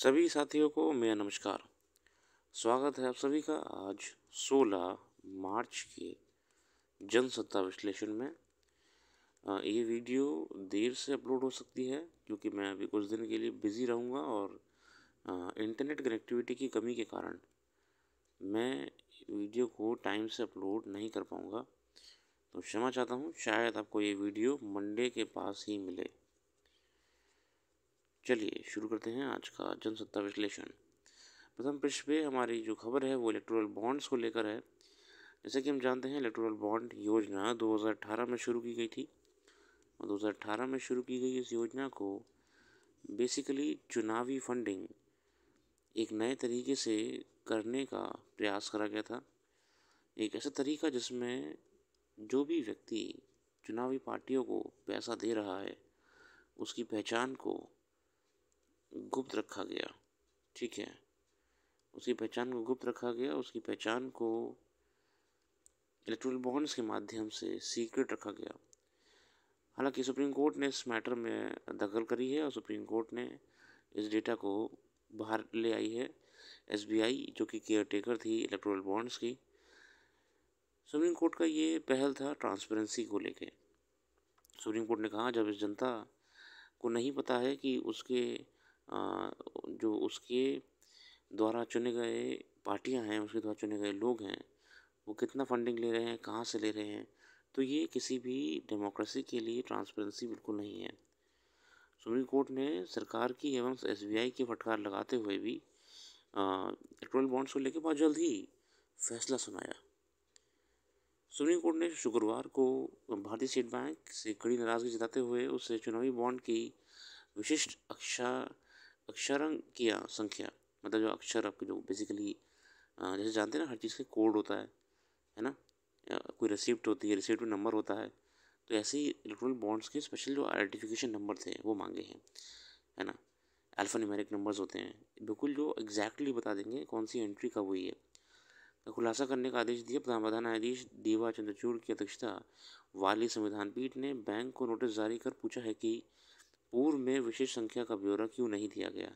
सभी साथियों को मेरा नमस्कार स्वागत है आप सभी का आज 16 मार्च के जनसत्ता विश्लेषण में ये वीडियो देर से अपलोड हो सकती है क्योंकि मैं अभी कुछ दिन के लिए बिज़ी रहूँगा और इंटरनेट कनेक्टिविटी की कमी के कारण मैं वीडियो को टाइम से अपलोड नहीं कर पाऊँगा तो क्षमा चाहता हूँ शायद आपको ये वीडियो मंडे के पास ही मिले चलिए शुरू करते हैं आज का जनसत्ता विश्लेषण प्रथम पृष्ठ पे हमारी जो खबर है वो इलेक्ट्रोल बॉन्ड्स को लेकर है जैसे कि हम जानते हैं इलेक्ट्रोल बॉन्ड योजना 2018 में शुरू की गई थी और 2018 में शुरू की गई इस योजना को बेसिकली चुनावी फंडिंग एक नए तरीके से करने का प्रयास करा गया था एक ऐसा तरीका जिसमें जो भी व्यक्ति चुनावी पार्टियों को पैसा दे रहा है उसकी पहचान को गुप्त रखा गया ठीक है उसकी पहचान को गुप्त रखा गया उसकी पहचान को इलेक्ट्रिकल बॉन्ड्स के माध्यम से सीक्रेट रखा गया हालांकि सुप्रीम कोर्ट ने इस मैटर में दखल करी है और सुप्रीम कोर्ट ने इस डेटा को बाहर ले आई है एसबीआई जो कि केयर टेकर थी इलेक्ट्रोल बॉन्ड्स की सुप्रीम कोर्ट का ये पहल था ट्रांसपेरेंसी को लेके सुप्रीम कोर्ट ने कहा जब इस जनता को नहीं पता है कि उसके जो उसके द्वारा चुने गए पार्टियाँ हैं उसके द्वारा चुने गए लोग हैं वो कितना फंडिंग ले रहे हैं कहाँ से ले रहे हैं तो ये किसी भी डेमोक्रेसी के लिए ट्रांसपेरेंसी बिल्कुल नहीं है सुप्रीम कोर्ट ने सरकार की एवं एस की फटकार लगाते हुए भी इलेक्ट्रोल बॉन्ड्स को लेकर बहुत जल्द ही फैसला सुनाया सुप्रीम कोर्ट ने शुक्रवार को भारतीय स्टेट बैंक से कड़ी नाराज़गी जताते हुए उसे चुनावी बॉन्ड की विशिष्ट अक्षा अक्षर की हाँ, संख्या मतलब जो अक्षर आपके जो बेसिकली जैसे जानते हैं ना हर चीज़ का कोड होता है है ना कोई रिसिप्ट होती है रिसिप्ट में नंबर होता है तो ऐसे ही इलेक्ट्रॉनिक बॉन्ड्स के स्पेशल जो आइडेंटिफिकेशन नंबर थे वो मांगे हैं है ना न्यूमेरिक नंबर्स होते हैं बिल्कुल जो एग्जैक्टली बता देंगे कौन सी एंट्री कब हुई है तो खुलासा करने का आदेश दिया प्रधान न्यायाधीश देवा चंद्रचूड़ की अध्यक्षता वाली संविधान पीठ ने बैंक को नोटिस जारी कर पूछा है कि पूर्व में विशेष संख्या का ब्यौरा क्यों नहीं दिया गया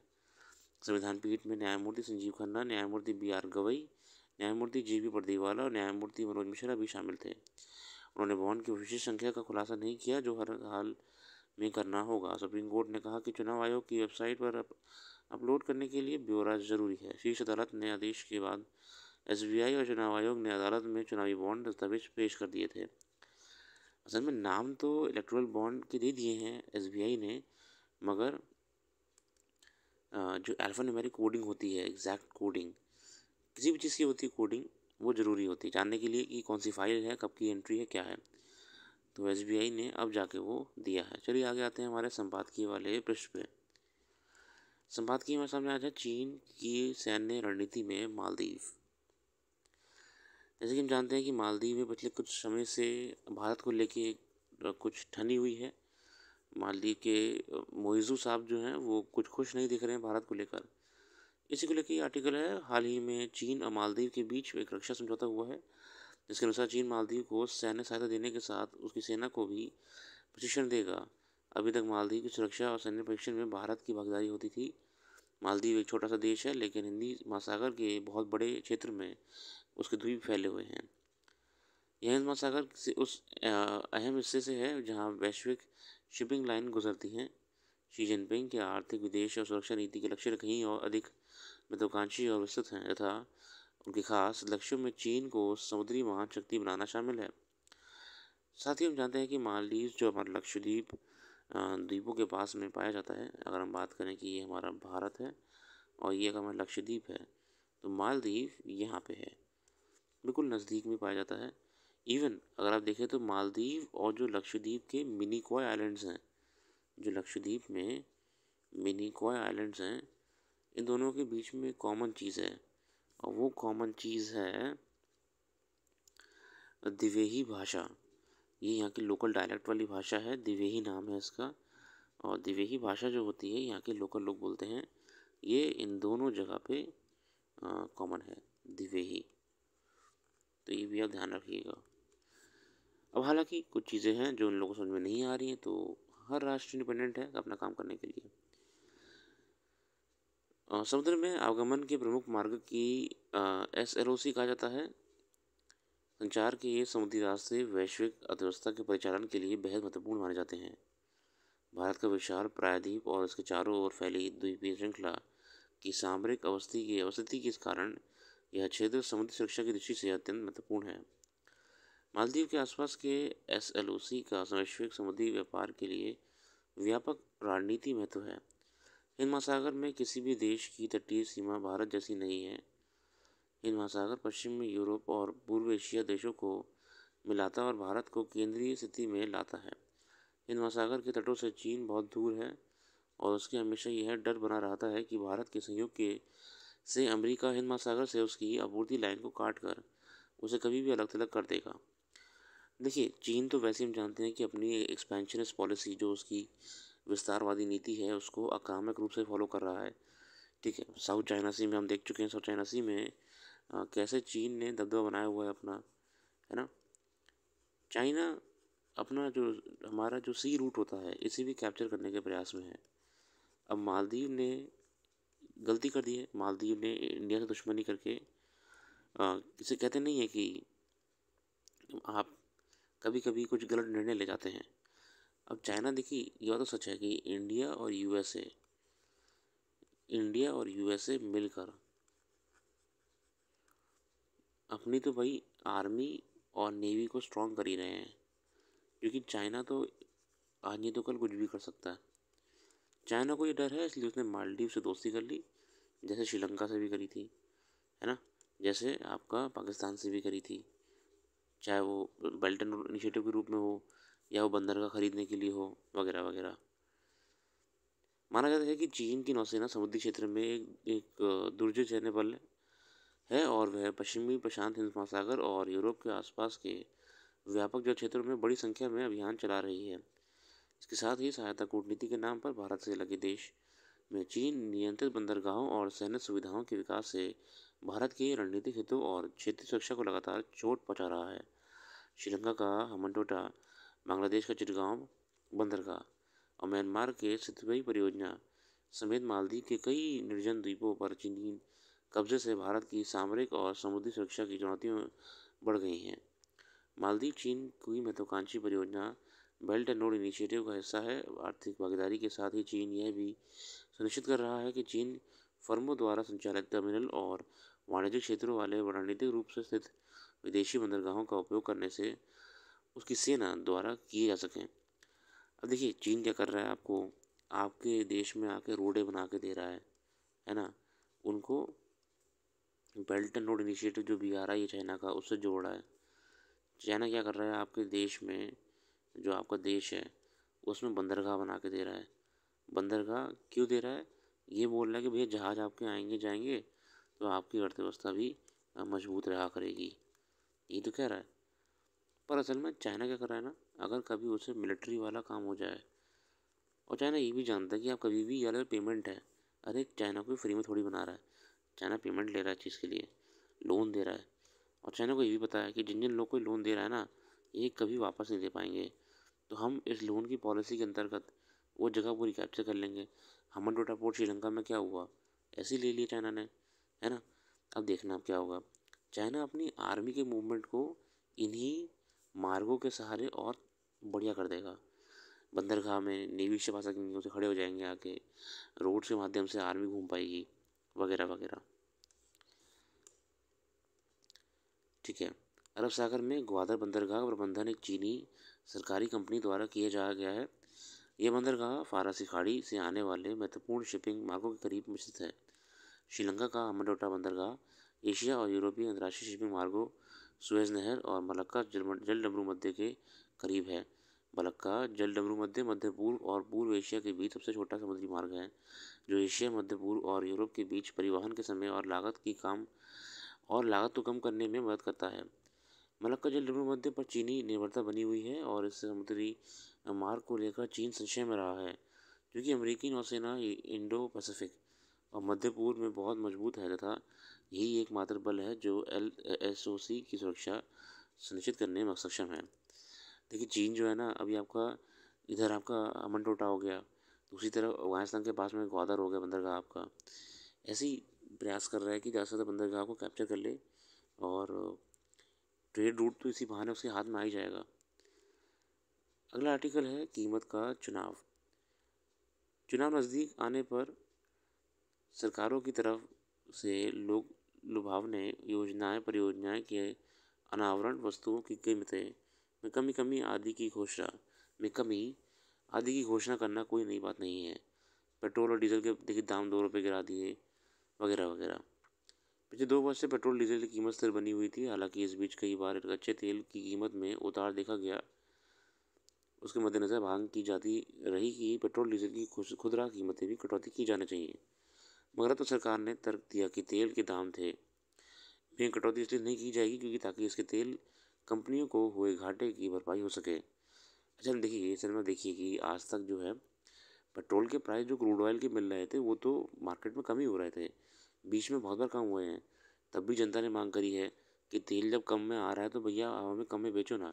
संविधान पीठ में न्यायमूर्ति संजीव खन्ना न्यायमूर्ति बी आर गवई न्यायमूर्ति जी वी प्रदीवाला और न्यायमूर्ति मनोज मिश्रा भी शामिल थे उन्होंने भवन की विशेष संख्या का खुलासा नहीं किया जो हर हाल में करना होगा सुप्रीम कोर्ट ने कहा कि चुनाव आयोग की वेबसाइट पर अपलोड करने के लिए ब्यौरा जरूरी है शीर्ष अदालत ने आदेश के बाद एसबीआई और चुनाव आयोग ने अदालत में चुनावी बॉन्ड दस्तावेज पेश कर दिए थे असल में नाम तो इलेक्ट्रोल बॉन्ड के दे दिए हैं एस ने मगर जो अल्फ़ा न्यूमेरिक कोडिंग होती है एग्जैक्ट कोडिंग किसी भी चीज़ की होती है कोडिंग वो ज़रूरी होती है जानने के लिए कि कौन सी फाइल है कब की एंट्री है क्या है तो एस ने अब जाके वो दिया है चलिए आगे आते हैं हमारे संपादकीय वाले पृष्ठ पे संपादकीय में सामने आ जाए चीन की सैन्य रणनीति में मालदीव जैसे कि हम जानते हैं कि मालदीव में पिछले कुछ समय से भारत को लेके कुछ ठनी हुई है मालदीव के मोइजू साहब जो हैं वो कुछ खुश नहीं दिख रहे हैं भारत को लेकर इसी को लेकर ये आर्टिकल है हाल ही में चीन और मालदीव के बीच एक रक्षा समझौता हुआ है जिसके अनुसार चीन मालदीव को सैन्य सहायता देने के साथ उसकी सेना को भी प्रशिक्षण देगा अभी तक मालदीव की सुरक्षा और सैन्य प्रशिक्षण में भारत की भागीदारी होती थी मालदीव एक छोटा सा देश है लेकिन हिंदी महासागर के बहुत बड़े क्षेत्र में उसके द्वीप फैले हुए हैं यह हिंद महासागर किसी उस अहम हिस्से से है जहाँ वैश्विक शिपिंग लाइन गुजरती हैं शी जिनपिंग की आर्थिक विदेश और सुरक्षा नीति के लक्ष्य कहीं और अधिक महत्वाकांक्षी और विस्तृत हैं तथा उनके खास लक्ष्यों में चीन को समुद्री महाशक्ति बनाना शामिल है साथ ही हम जानते हैं कि मालदीव जो हमारा लक्षद्वीप द्वीपों के पास में पाया जाता है अगर हम बात करें कि ये हमारा भारत है और ये हमारा लक्षद्वीप है तो मालदीव यहाँ पे है बिल्कुल नज़दीक में पाया जाता है इवन अगर आप देखें तो मालदीव और जो लक्षद्वीप के मिनीकॉय आइलैंड्स हैं जो लक्षद्वीप में मिनीकॉय आइलैंड्स हैं इन दोनों के बीच में कॉमन चीज़ है और वो कॉमन चीज़ है दिवेही भाषा ये यहाँ की लोकल डायलेक्ट वाली भाषा है दिवेही नाम है इसका और दिवेही भाषा जो होती है यहाँ के लोकल लोग बोलते हैं ये इन दोनों जगह पे कॉमन है दिवेही तो ये भी आप ध्यान रखिएगा अब हालांकि कुछ चीज़ें हैं जो उन लोगों को समझ में नहीं आ रही हैं तो हर राष्ट्र इंडिपेंडेंट है अपना काम करने के लिए समुद्र में आवागमन के प्रमुख मार्ग की एस एल ओ सी कहा जाता है संचार के ये समुद्री रास्ते वैश्विक अर्थव्यवस्था के परिचालन के लिए बेहद महत्वपूर्ण माने जाते हैं भारत का विशाल प्रायद्वीप और इसके चारों ओर फैली द्वीपीय श्रृंखला की सामरिक अवस्थी की अवस्थिति के कारण यह क्षेत्र समुद्री सुरक्षा की दृष्टि से अत्यंत महत्वपूर्ण है मालदीव के आसपास के एस का वैश्विक समुद्री व्यापार के लिए व्यापक रणनीति महत्व है हिंद महासागर में किसी भी देश की तटीय सीमा भारत जैसी नहीं है हिंद महासागर पश्चिम में यूरोप और पूर्व एशिया देशों को मिलाता और भारत को केंद्रीय स्थिति में लाता है हिंद महासागर के तटों से चीन बहुत दूर है और उसके हमेशा यह डर बना रहता है कि भारत के सहयोग के से अमेरिका हिंद महासागर से उसकी आपूर्ति लाइन को काट कर उसे कभी भी अलग थलग कर देगा देखिए चीन तो वैसे हम जानते हैं कि अपनी एक्सपेंशनस पॉलिसी जो उसकी विस्तारवादी नीति है उसको आक्रामक रूप से फॉलो कर रहा है ठीक है साउथ चाइना सी में हम देख चुके हैं साउथ चाइना सी में आ, कैसे चीन ने दबदबा बनाया हुआ है अपना है ना चाइना अपना जो हमारा जो सी रूट होता है इसी भी कैप्चर करने के प्रयास में है अब मालदीव ने गलती कर दी है मालदीव ने इंडिया से दुश्मनी करके इसे कहते नहीं है कि आप कभी कभी कुछ गलत निर्णय ले जाते हैं अब चाइना देखिए यह तो सच है कि इंडिया और यूएसए इंडिया और यूएसए मिलकर अपनी तो भाई आर्मी और नेवी को स्ट्रॉन्ग कर ही रहे हैं क्योंकि चाइना तो आज नहीं तो कल कुछ भी कर सकता है चाइना को ये डर है इसलिए उसने मालदीव से दोस्ती कर ली जैसे श्रीलंका से भी करी थी है ना जैसे आपका पाकिस्तान से भी करी थी चाहे वो बेल्ट एंड इनिशिएटिव के रूप में हो या वो बंदरगाह खरीदने के लिए हो वगैरह वगैरह माना जाता है कि चीन की नौसेना समुद्री क्षेत्र में एक, एक दुर्जय चहने बल है और वह पश्चिमी प्रशांत हिंद महासागर और यूरोप के आसपास के व्यापक जल क्षेत्रों में बड़ी संख्या में अभियान चला रही है इसके साथ ही सहायता कूटनीति के नाम पर भारत से लगे देश में चीन नियंत्रित बंदरगाहों और सैन्य सुविधाओं के विकास से भारत के रणनीतिक हितों और क्षेत्रीय सुरक्षा को लगातार चोट पहुँचा रहा है श्रीलंका का हमनटोटा बांग्लादेश का चिटगांव बंदरगाह और म्यांमार के सिद्धुबई परियोजना समेत मालदीव के कई निर्जन द्वीपों पर चीनी कब्जे से भारत की सामरिक और समुद्री सुरक्षा की चुनौतियाँ बढ़ गई हैं मालदीव चीन की महत्वाकांक्षी परियोजना बेल्ट एंड रोड इनिशिएटिव का हिस्सा है आर्थिक भागीदारी के साथ ही चीन यह भी सुनिश्चित कर रहा है कि चीन फर्मों द्वारा संचालित टर्मिनल और वाणिज्यिक क्षेत्रों वाले रणनीतिक रूप से स्थित विदेशी बंदरगाहों का उपयोग करने से उसकी सेना द्वारा किए जा सकें अब देखिए चीन क्या कर रहा है आपको आपके देश में आके रोडें बना के दे रहा है है ना उनको बेल्ट एंड रोड इनिशिएटिव जो भी आ रहा है चाइना का उससे जोड़ रहा है चाइना क्या कर रहा है आपके देश में जो आपका देश है उसमें बंदरगाह बना के दे रहा है बंदरगाह क्यों दे रहा है ये बोल रहा है कि भैया जहाज़ आपके आएंगे जाएंगे तो आपकी अर्थव्यवस्था भी मजबूत रहा करेगी ये तो कह रहा है पर असल में चाइना क्या कर रहा है ना अगर कभी उसे मिलिट्री वाला काम हो जाए और चाइना ये भी जानता है कि आप कभी भी यार पेमेंट है अरे चाइना को भी फ्री में थोड़ी बना रहा है चाइना पेमेंट ले रहा है चीज़ के लिए लोन दे रहा है और चाइना को ये भी पता है कि जिन जिन लोग को लोन दे रहा है ना ये कभी वापस नहीं दे पाएंगे तो हम इस लोन की पॉलिसी के अंतर्गत वो जगह पूरी कैप्चर कर लेंगे हमन टोटा पोर्ट श्रीलंका में क्या हुआ ऐसी ले लिया चाइना ने है ना अब देखना क्या होगा चाइना अपनी आर्मी के मूवमेंट को इन्हीं मार्गों के सहारे और बढ़िया कर देगा बंदरगाह में नेवी से पास सकेंगे से खड़े हो जाएंगे आके रोड के माध्यम से आर्मी घूम पाएगी वगैरह वगैरह ठीक है अरब सागर में ग्वादर बंदरगाह प्रबंधन एक चीनी सरकारी कंपनी द्वारा किया जा गया है यह बंदरगाह फारसी खाड़ी से आने वाले महत्वपूर्ण शिपिंग मार्गों के करीब स्थित है श्रीलंका का हमडोटा बंदरगाह एशिया और यूरोपीय अंतर्राष्ट्रीय शिपिंग मार्गों सुएज नहर और मलक्का जल डमरू मध्य के करीब है मलक्का जल डमरू मध्य मध्य पूर्व और पूर्व एशिया के बीच सबसे छोटा समुद्री मार्ग है जो एशिया मध्य पूर्व और यूरोप के बीच परिवहन के समय और लागत की काम और लागत को कम करने में मदद करता है मलक्का जल डब्लू मध्य पर चीनी निर्भरता बनी हुई है और इस समुद्री मार्ग को लेकर चीन संशय में रहा है क्योंकि अमेरिकी नौसेना इंडो पैसिफिक और मध्य पूर्व में बहुत मजबूत है तथा यही एकमात्र बल है जो एल एस ओ सी की सुरक्षा सुनिश्चित करने में सक्षम है देखिए चीन जो है ना अभी आपका इधर आपका अमन टोटा हो गया दूसरी तरफ अफगानिस्तान के पास में ग्वादर हो गया बंदरगाह आपका ऐसे ही प्रयास कर रहा है कि ज़्यादा से ज़्यादा बंदरगाह को कैप्चर कर ले और ट्रेड रूट तो इसी बहाने उसके हाथ में आ ही जाएगा अगला आर्टिकल है कीमत का चुनाव चुनाव नज़दीक आने पर सरकारों की तरफ से लोग लुभावने योजनाएं परियोजनाएं के अनावरण वस्तुओं की कीमतें में कमी कमी आदि की घोषणा में कमी आदि की घोषणा करना कोई नई बात नहीं है पेट्रोल और डीजल के देखिए दाम दो रुपये गिरा दिए वगैरह वगैरह पिछले दो वर्ष से पेट्रोल डीजल की कीमत स्थिर बनी हुई थी हालांकि इस बीच कई बार कच्चे तेल की कीमत में उतार देखा गया उसके मद्देनज़र मांग की जाती रही कि पेट्रोल डीजल की खुदरा कीमतें भी कटौती की जानी चाहिए मगर तो सरकार ने तर्क दिया कि तेल के दाम थे में कटौती इसलिए नहीं की जाएगी क्योंकि ताकि इसके तेल कंपनियों को हुए घाटे की भरपाई हो सके अच्छा देखिए सर में देखिए कि आज तक जो है पेट्रोल के प्राइस जो क्रूड ऑयल के मिल रहे थे वो तो मार्केट में कम ही हो रहे थे बीच में बहुत बार कम हुए हैं तब भी जनता ने मांग करी है कि तेल जब कम में आ रहा है तो भैया हमें कम में बेचो ना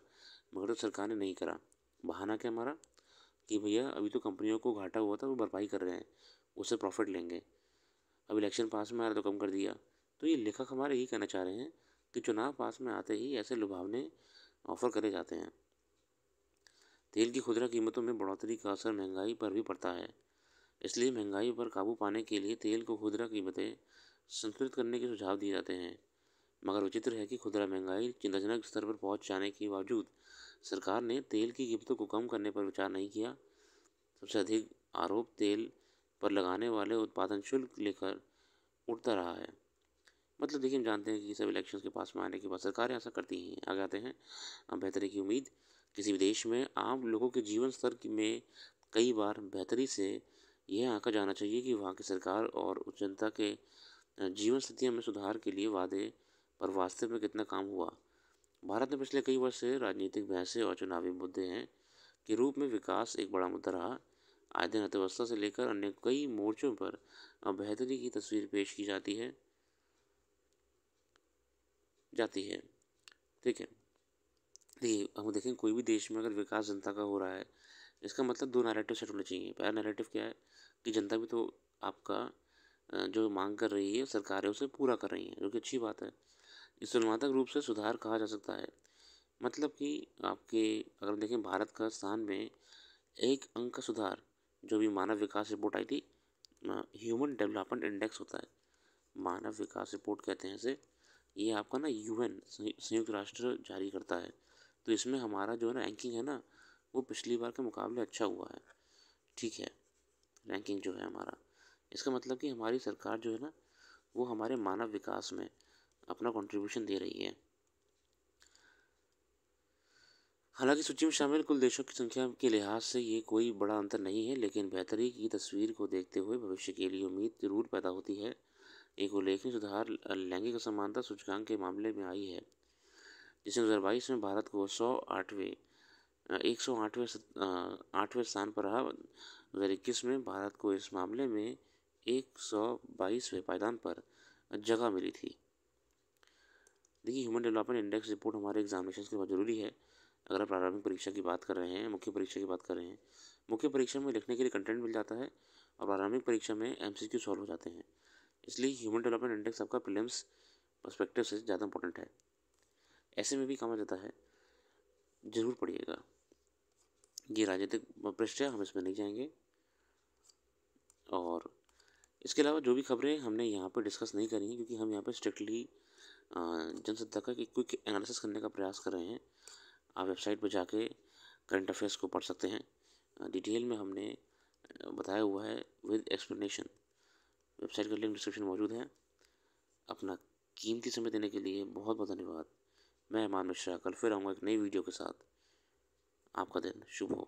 मगर तो सरकार ने नहीं करा बहाना क्या हमारा कि भैया अभी तो कंपनियों को घाटा हुआ था वो भरपाई कर रहे हैं उससे प्रॉफिट लेंगे अब इलेक्शन पास में आ रहा तो कम कर दिया तो ये लेखक हमारे यही कहना चाह रहे हैं कि चुनाव पास में आते ही ऐसे लुभावने ऑफर करे जाते हैं तेल की खुदरा कीमतों में बढ़ोतरी का असर महंगाई पर भी पड़ता है इसलिए महंगाई पर काबू पाने के लिए तेल को खुदरा कीमतें संतुलित करने के सुझाव दिए जाते हैं मगर विचित्र है कि खुदरा महंगाई चिंताजनक स्तर पर पहुंच जाने के बावजूद सरकार ने तेल की कीमतों को कम करने पर विचार नहीं किया सबसे अधिक आरोप तेल पर लगाने वाले उत्पादन शुल्क लेकर उठता रहा है मतलब देखिए हम जानते हैं कि सब इलेक्शन के पास में आने के बाद सरकारें ऐसा करती ही हैं आ जाते हैं अब बेहतरी की उम्मीद किसी भी देश में आम लोगों के जीवन स्तर में कई बार बेहतरी से यह आंका जाना चाहिए कि वहाँ की सरकार और उस जनता के जीवन स्थितियों में सुधार के लिए वादे पर वास्तव में कितना काम हुआ भारत में पिछले कई वर्ष से राजनीतिक बहसें और चुनावी मुद्दे हैं के रूप में विकास एक बड़ा मुद्दा रहा आए दिन अर्थव्यवस्था से लेकर अन्य कई मोर्चों पर बेहतरी की तस्वीर पेश की जाती है जाती है ठीक है देखिए हम देखें कोई भी देश में अगर विकास जनता का हो रहा है इसका मतलब दो नैरेटिव सेट होने चाहिए पहला नैरेटिव क्या है कि जनता भी तो आपका जो मांग कर रही है सरकार है उसे पूरा कर रही है जो कि अच्छी बात है इस तुलनात्मक रूप से सुधार कहा जा सकता है मतलब कि आपके अगर देखें भारत का स्थान में एक अंक का सुधार जो भी मानव विकास रिपोर्ट आई थी ह्यूमन डेवलपमेंट इंडेक्स होता है मानव विकास रिपोर्ट कहते हैं इसे ये आपका ना यूएन संयुक्त राष्ट्र जारी करता है तो इसमें हमारा जो है ना रैंकिंग है ना वो पिछली बार के मुकाबले अच्छा हुआ है ठीक है रैंकिंग जो है हमारा इसका मतलब कि हमारी सरकार जो है ना वो हमारे मानव विकास में अपना कंट्रीब्यूशन दे रही है हालांकि सूची में शामिल कुल देशों की संख्या के लिहाज से ये कोई बड़ा अंतर नहीं है लेकिन बेहतरी की तस्वीर को देखते हुए भविष्य के लिए उम्मीद जरूर पैदा होती है एक उल्लेखनीय सुधार लैंगिक असमानता सूचकांक के मामले में आई है जिसने दो में भारत को सौ आठवें एक सौ आठवें आठवें स्थान पर रहा दो हज़ार इक्कीस में भारत को इस मामले में एक सौ बाईसवें पायदान पर जगह मिली थी देखिए ह्यूमन डेवलपमेंट इंडेक्स रिपोर्ट हमारे एग्जामिनेशन के बहुत ज़रूरी है अगर आप प्रारंभिक परीक्षा की बात कर रहे हैं मुख्य परीक्षा की बात कर रहे हैं मुख्य परीक्षा में लिखने के लिए कंटेंट मिल जाता है और प्रारंभिक परीक्षा में एम सी क्यू सॉल्व हो जाते हैं इसलिए ह्यूमन डेवलपमेंट इंडेक्स आपका प्रिलिम्स पर्स्पेक्टिव से ज़्यादा इंपॉर्टेंट है ऐसे में भी काम आ जाता है ज़रूर पढ़िएगा ये राजनीतिक पृष्ठ है हम इसमें नहीं जाएंगे और इसके अलावा जो भी खबरें हमने यहाँ पर डिस्कस नहीं करी हैं क्योंकि हम यहाँ पर स्ट्रिक्टली जनसत्ता का एक क्विक एनालिसिस करने का प्रयास कर रहे हैं आप वेबसाइट पर जाके करंट अफेयर्स को पढ़ सकते हैं डिटेल में हमने बताया हुआ है विद एक्सप्लेनेशन वेबसाइट का लिंक डिस्क्रिप्शन मौजूद है अपना कीमती समय देने के लिए बहुत बहुत धन्यवाद मैं मान मिश्रा कल फिर आऊँगा एक नई वीडियो के साथ आपका दिन शुभ हो